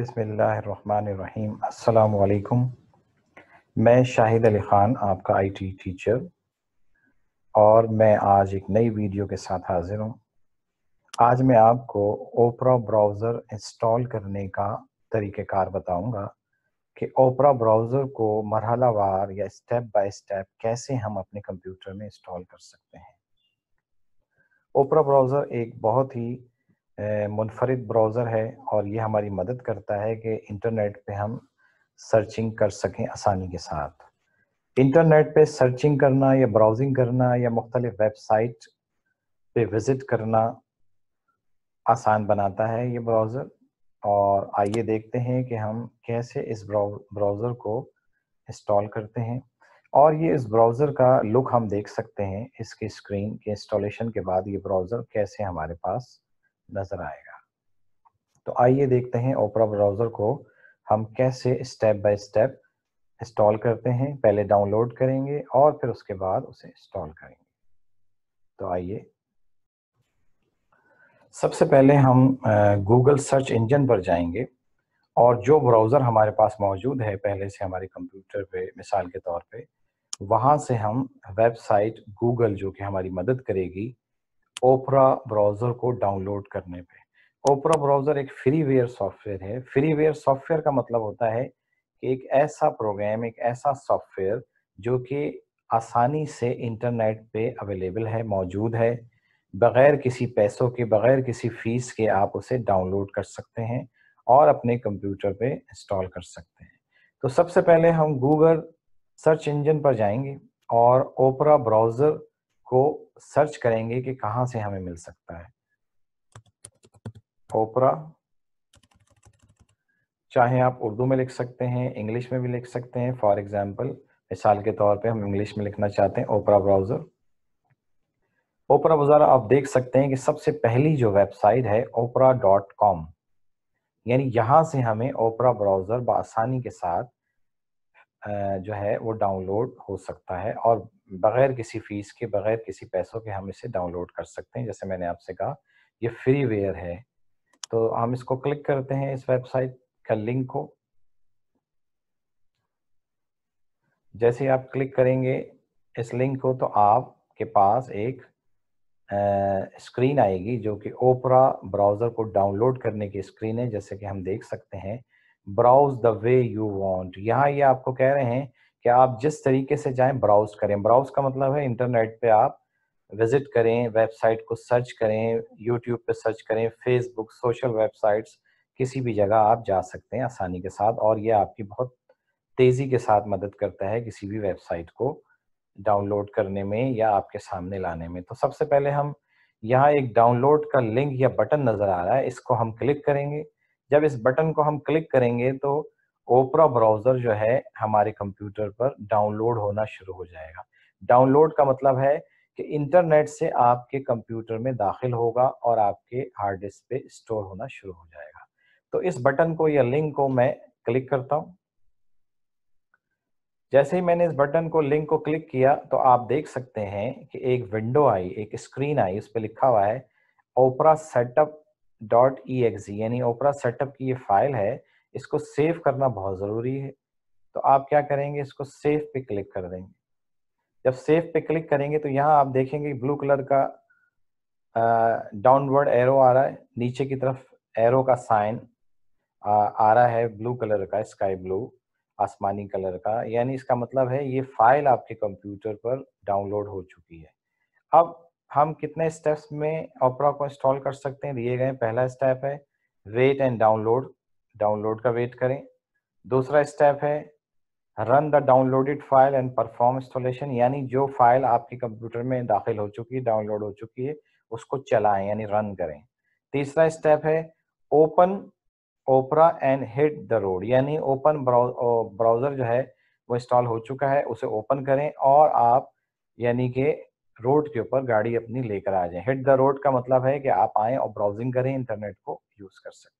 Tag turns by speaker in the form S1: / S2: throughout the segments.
S1: बिसमीम अल्लाम मैं शाहिद अली ख़ान आपका आईटी टीचर और मैं आज एक नई वीडियो के साथ हाज़िर हूँ आज मैं आपको ओपरा ब्राउज़र इंस्टॉल करने का तरीक़ार बताऊँगा कि ओपरा ब्राउज़र को मरहला वार या स्टेप बाय स्टेप कैसे हम अपने कंप्यूटर में इंस्टॉल कर सकते हैं ओपरा ब्राउज़र एक बहुत ही मुनफरद ब्राउज़र है और ये हमारी मदद करता है कि इंटरनेट पे हम सर्चिंग कर सकें आसानी के साथ इंटरनेट पे सर्चिंग करना या ब्राउजिंग करना या मुख्तलिफ वेबसाइट पे विज़िट करना आसान बनाता है ये ब्राउज़र और आइए देखते हैं कि हम कैसे इस ब्राउज़र को इंस्टॉल करते हैं और ये इस ब्राउज़र का लुक हम देख सकते हैं इसके स्क्रीन के इंस्टॉलेशन के बाद ये ब्राउज़र कैसे हमारे पास नजर आएगा तो आइए देखते हैं ओपरा ब्राउजर को हम कैसे स्टेप बाय स्टेप इंस्टॉल करते हैं पहले डाउनलोड करेंगे और फिर उसके बाद उसे इंस्टॉल करेंगे तो आइए सबसे पहले हम गूगल सर्च इंजन पर जाएंगे और जो ब्राउज़र हमारे पास मौजूद है पहले से हमारे कंप्यूटर पे मिसाल के तौर पे वहां से हम वेबसाइट गूगल जो कि हमारी मदद करेगी ओपरा ब्राउज़र को डाउनलोड करने पे ओपरा ब्राउज़र एक फ्रीवेयर सॉफ्टवेयर है फ्रीवेयर सॉफ्टवेयर का मतलब होता है कि एक ऐसा प्रोग्राम एक ऐसा सॉफ्टवेयर जो कि आसानी से इंटरनेट पे अवेलेबल है मौजूद है बग़ैर किसी पैसों के बग़ैर किसी फ़ीस के आप उसे डाउनलोड कर सकते हैं और अपने कंप्यूटर पे इंस्टॉल कर सकते हैं तो सबसे पहले हम गूगल सर्च इंजन पर जाएंगे और ओपरा ब्राउज़र को सर्च करेंगे कि कहां से हमें मिल सकता है ओपरा चाहे आप उर्दू में लिख सकते हैं इंग्लिश में भी लिख सकते हैं फॉर एग्जाम्पल मिसाल के तौर पे हम इंग्लिश में लिखना चाहते हैं ओपरा ब्राउज़र ओपरा ब्राउजर आप देख सकते हैं कि सबसे पहली जो वेबसाइट है ओपरा डॉट कॉम यानी यहां से हमें ओपरा ब्राउज़र बसानी के साथ जो है वो डाउनलोड हो सकता है और बगैर किसी फीस के बगैर किसी पैसों के हम इसे डाउनलोड कर सकते हैं जैसे मैंने आपसे कहा ये फ्री वेयर है तो हम इसको क्लिक करते हैं इस वेबसाइट का लिंक को जैसे आप क्लिक करेंगे इस लिंक को तो आपके पास एक स्क्रीन आएगी जो कि ओपरा ब्राउज़र को डाउनलोड करने की स्क्रीन है जैसे कि हम देख सकते हैं browse the way you want यहाँ ये आपको कह रहे हैं कि आप जिस तरीके से जाएं ब्राउज करें ब्राउज का मतलब है इंटरनेट पे आप विजिट करें वेबसाइट को सर्च करें यूट्यूब पे सर्च करें फेसबुक सोशल वेबसाइट्स किसी भी जगह आप जा सकते हैं आसानी के साथ और ये आपकी बहुत तेज़ी के साथ मदद करता है किसी भी वेबसाइट को डाउनलोड करने में या आपके सामने लाने में तो सबसे पहले हम यहाँ एक डाउनलोड का लिंक या बटन नज़र आ रहा है इसको हम क्लिक करेंगे जब इस बटन को हम क्लिक करेंगे तो ओपरा ब्राउजर जो है हमारे कंप्यूटर पर डाउनलोड होना शुरू हो जाएगा डाउनलोड का मतलब है कि इंटरनेट से आपके कंप्यूटर में दाखिल होगा और आपके हार्ड डिस्क पे स्टोर होना शुरू हो जाएगा तो इस बटन को या लिंक को मैं क्लिक करता हूं जैसे ही मैंने इस बटन को लिंक को क्लिक किया तो आप देख सकते हैं कि एक विंडो आई एक स्क्रीन आई उस पर लिखा हुआ है Opera setup dot E e X e, यानी ओपरा सेटअप की ये फाइल है इसको सेव करना बहुत ज़रूरी है तो आप क्या करेंगे इसको सेव पे क्लिक कर देंगे जब सेव पे क्लिक करेंगे तो यहाँ आप देखेंगे ब्लू कलर का डाउनवर्ड एरो आ रहा है नीचे की तरफ एरो का साइन आ, आ रहा है ब्लू कलर का स्काई ब्लू आसमानी कलर का यानी इसका मतलब है ये फाइल आपके कंप्यूटर पर डाउनलोड हो चुकी है अब हम कितने स्टेप्स में ओपरा को इंस्टॉल कर सकते हैं दिए गए पहला स्टेप है वेट एंड डाउनलोड डाउनलोड का वेट करें दूसरा स्टेप है run the downloaded file and perform installation यानी जो फाइल आपके कंप्यूटर में दाखिल हो चुकी है डाउनलोड हो चुकी है उसको चलाएं यानी रन करें तीसरा स्टेप है open Opera and hit the road यानी ओपन ब्राउज़र जो है वो इंस्टॉल हो चुका है उसे ओपन करें और आप यानी कि रोड के ऊपर गाड़ी अपनी लेकर आ जाए हिट द रोड का मतलब है कि आप आए और ब्राउजिंग करें इंटरनेट को यूज़ कर सकते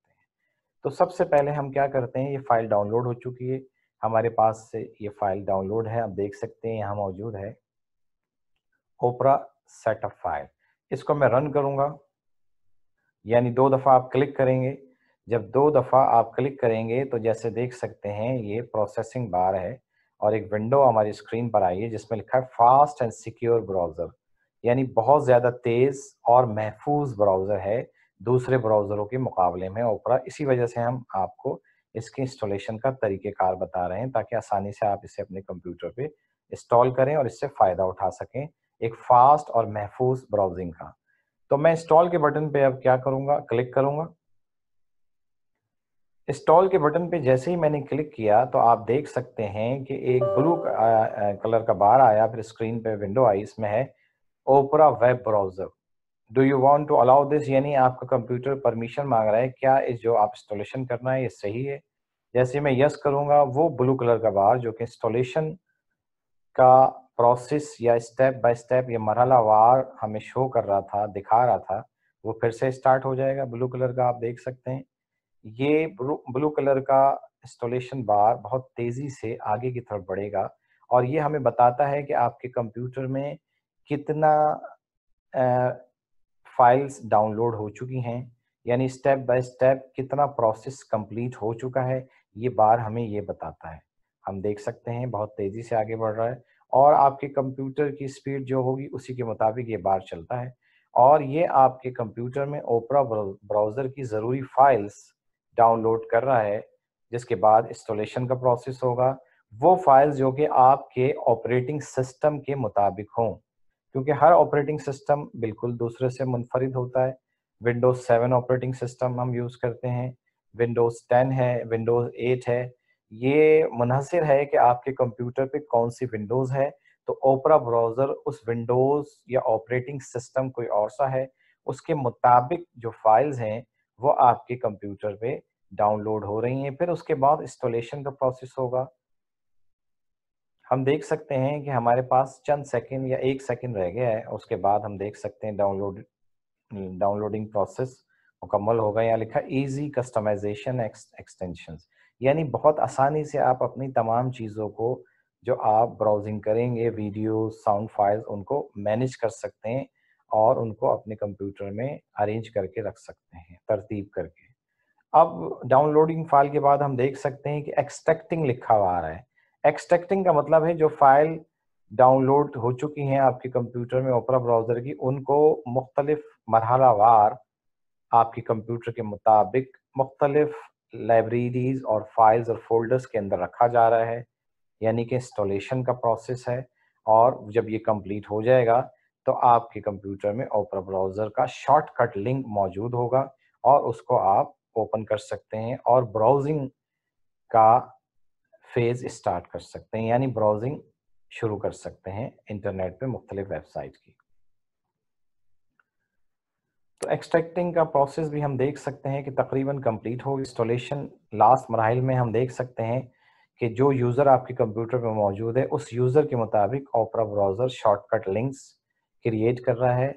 S1: तो सबसे पहले हम क्या करते हैं ये फाइल डाउनलोड हो चुकी है हमारे पास से ये फाइल डाउनलोड है आप देख सकते हैं यहाँ मौजूद है ओपरा सेटअप फाइल इसको मैं रन करूंगा यानी दो दफ़ा आप क्लिक करेंगे जब दो दफ़ा आप क्लिक करेंगे तो जैसे देख सकते हैं ये प्रोसेसिंग बार है और एक विंडो हमारी स्क्रीन पर आई है जिसमें लिखा है फास्ट एंड सिक्योर ब्राउज़र यानी बहुत ज़्यादा तेज़ और महफूज ब्राउज़र है दूसरे ब्राउज़रों के मुकाबले में ओपरा इसी वजह से हम आपको इसके इंस्टॉलेशन का तरीक़ेकार बता रहे हैं ताकि आसानी से आप इसे अपने कंप्यूटर पे इंस्टॉल करें और इससे फ़ायदा उठा सकें एक फ़ास्ट और महफूज ब्राउजिंग का तो मैं इंस्टॉल के बटन पे अब क्या करूंगा क्लिक करूंगा इंस्टॉल के बटन पे जैसे ही मैंने क्लिक किया तो आप देख सकते हैं कि एक ब्लू कलर का बार आया फिर स्क्रीन पे विंडो आई इसमें है Opera web browser do you want to allow this यानी आपका कंप्यूटर परमिशन मांग रहा है क्या इस जो आप इंस्टॉलेशन करना है ये सही है जैसे मैं यस करूंगा वो ब्लू कलर का बार जो कि इंस्टॉलेशन का प्रोसेस या स्टेप बाय स्टेप या मरहला वार हमें शो कर रहा था दिखा रहा था वो फिर से स्टार्ट हो जाएगा ब्लू कलर का आप देख सकते हैं ये ब्लू कलर का इंस्टॉलेशन बार बहुत तेज़ी से आगे की तरफ बढ़ेगा और ये हमें बताता है कि आपके कंप्यूटर में कितना आ, फाइल्स डाउनलोड हो चुकी हैं यानी स्टेप बाय स्टेप कितना प्रोसेस कंप्लीट हो चुका है ये बार हमें ये बताता है हम देख सकते हैं बहुत तेज़ी से आगे बढ़ रहा है और आपके कंप्यूटर की स्पीड जो होगी उसी के मुताबिक ये बार चलता है और ये आपके कंप्यूटर में ओपरा ब्राउज़र की ज़रूरी फाइल्स डाउनलोड कर रहा है जिसके बाद इंस्टॉलेशन का प्रोसेस होगा वो फाइल्स जो कि आपके ऑपरेटिंग सिस्टम के मुताबिक हों क्योंकि हर ऑपरेटिंग सिस्टम बिल्कुल दूसरे से मुनफरद होता है विंडोज सेवन ऑपरेटिंग सिस्टम हम यूज़ करते हैं विंडोज टेन है विंडोज एट है ये मुनहसर है कि आपके कंप्यूटर पे कौन सी विंडोज़ है तो ओपरा ब्राउज़र उस विंडोज़ या ऑपरेटिंग सिस्टम कोई और सा है उसके मुताबिक जो फाइल्स हैं वो आपके कंप्यूटर पे डाउनलोड हो रही हैं फिर उसके बाद इंस्टॉलेशन का प्रोसेस होगा हम देख सकते हैं कि हमारे पास चंद सेकंड या एक सेकंड रह गया है उसके बाद हम देख सकते हैं डाउनलोड डाउनलोडिंग प्रोसेस मुकम्मल होगा यहाँ लिखा इजी कस्टमाइजेशन एक्सटेंशन यानी बहुत आसानी से आप अपनी तमाम चीज़ों को जो आप ब्राउजिंग करेंगे वीडियो साउंड फाइल्स उनको मैनेज कर सकते हैं और उनको अपने कंप्यूटर में अरेंज करके रख सकते हैं तरतीब करके अब डाउनलोडिंग फाइल के बाद हम देख सकते हैं कि एक्सट्रैक्टिंग लिखा हुआ आ रहा है एक्सट्रैक्टिंग का मतलब है जो फाइल डाउनलोड हो चुकी हैं आपके कंप्यूटर में ओपरा ब्राउज़र की उनको मुख्तलिफ मरहलावार आपके कंप्यूटर के मुताबिक मुख्तलिफ लाइब्रेरीज और फाइल्स और फोल्डर्स के अंदर रखा जा रहा है यानी कि इंस्टॉलेशन का प्रोसेस है और जब ये कंप्लीट हो जाएगा तो आपके कंप्यूटर में ओपरा ब्राउज़र का शॉर्टकट लिंक मौजूद होगा और उसको आप ओपन कर सकते हैं और ब्राउजिंग का फेज़ स्टार्ट कर सकते हैं यानी ब्राउजिंग शुरू कर सकते हैं इंटरनेट पे मुख्तलिफ वेबसाइट की तो एक्सट्रैक्टिंग का प्रोसेस भी हम देख सकते हैं कि तकरीबन कंप्लीट हो इंस्टॉलेशन लास्ट मराहल में हम देख सकते हैं कि जो यूज़र आपके कंप्यूटर पर मौजूद है उस यूज़र के मुताबिक Opera browser shortcut links create कर रहा है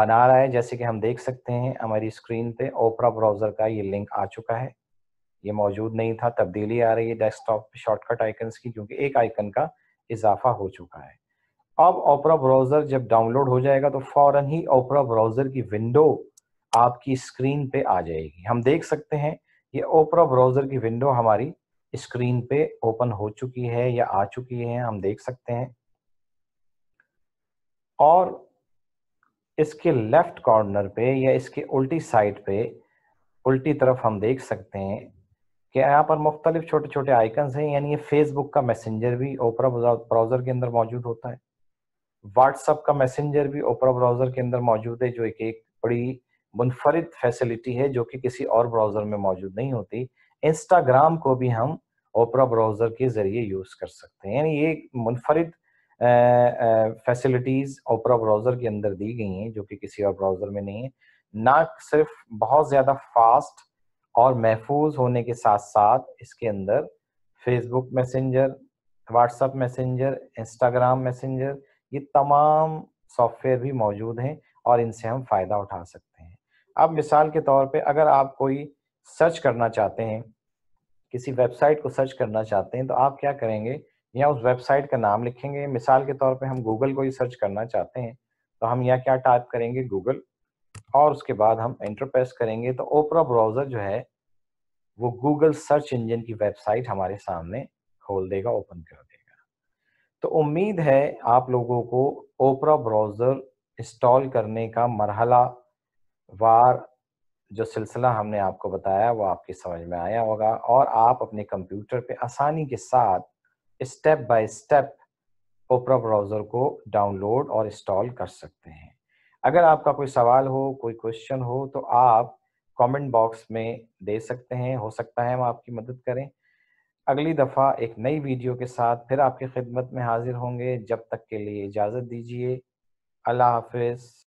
S1: बना रहा है जैसे कि हम देख सकते हैं हमारी स्क्रीन पे ओपरा ब्राउज़र का ये लिंक आ चुका है ये मौजूद नहीं था तब्दीली आ रही है डेस्कटॉप शॉर्टकट आइकन्स की क्योंकि एक आइकन का इजाफा हो चुका है अब ओपरा ब्राउज़र जब डाउनलोड हो जाएगा तो फौरन ही ओपरा ब्राउज़र की विंडो आपकी स्क्रीन पे आ जाएगी हम देख सकते हैं ये ओपरा ब्राउज़र की विंडो हमारी स्क्रीन पे ओपन हो चुकी है या आ चुकी है हम देख सकते हैं और इसके लेफ्ट कॉर्नर पे या इसके उल्टी साइड पे उल्टी तरफ हम देख सकते हैं कि यहाँ पर मुख्तलिफ छोटे छोटे आइकन्स हैं यानी ये फेसबुक का मैसेंजर भी ओपरा ब्राउज़र के अंदर मौजूद होता है व्हाट्सअप का मैसेंजर भी ओपरा ब्राउज़र के अंदर मौजूद है जो एक एक बड़ी मुनफरद फैसिलिटी है जो कि किसी और ब्राउज़र में मौजूद नहीं होती इंस्टाग्राम को भी हम ओपरा ब्राउज़र के ज़रिए यूज़ कर सकते हैं यानी ये मुनफरद फैसिलिटीज़ ओपरा ब्राउज़र के अंदर दी गई हैं जो कि किसी और ब्राउज़र में नहीं है ना सिर्फ बहुत ज़्यादा फास्ट और महफूज होने के साथ साथ इसके अंदर Facebook Messenger WhatsApp Messenger Instagram Messenger ये तमाम सॉफ्टवेयर भी मौजूद हैं और इनसे हम फ़ायदा उठा सकते हैं अब मिसाल के तौर पे अगर आप कोई सर्च करना चाहते हैं किसी वेबसाइट को सर्च करना चाहते हैं तो आप क्या करेंगे या उस वेबसाइट का नाम लिखेंगे मिसाल के तौर पे हम गूगल को ही सर्च करना चाहते हैं तो हम यहाँ क्या टाइप करेंगे गूगल और उसके बाद हम एंटर प्रेस करेंगे तो ओपरा ब्राउज़र जो है वो गूगल सर्च इंजन की वेबसाइट हमारे सामने खोल देगा ओपन कर देगा तो उम्मीद है आप लोगों को ओपरा ब्राउज़र इंस्टॉल करने का मरहला वार जो सिलसिला हमने आपको बताया वो आपके समझ में आया होगा और आप अपने कंप्यूटर पे आसानी के साथ step by step Opera browser को डाउनलोड और इंस्टॉल कर सकते हैं अगर आपका कोई सवाल हो कोई क्वेश्चन हो तो आप कमेंट बॉक्स में दे सकते हैं हो सकता है हम आपकी मदद करें अगली दफ़ा एक नई वीडियो के साथ फिर आपकी खिदमत में हाजिर होंगे जब तक के लिए इजाज़त दीजिए अल्लाह हाफिज़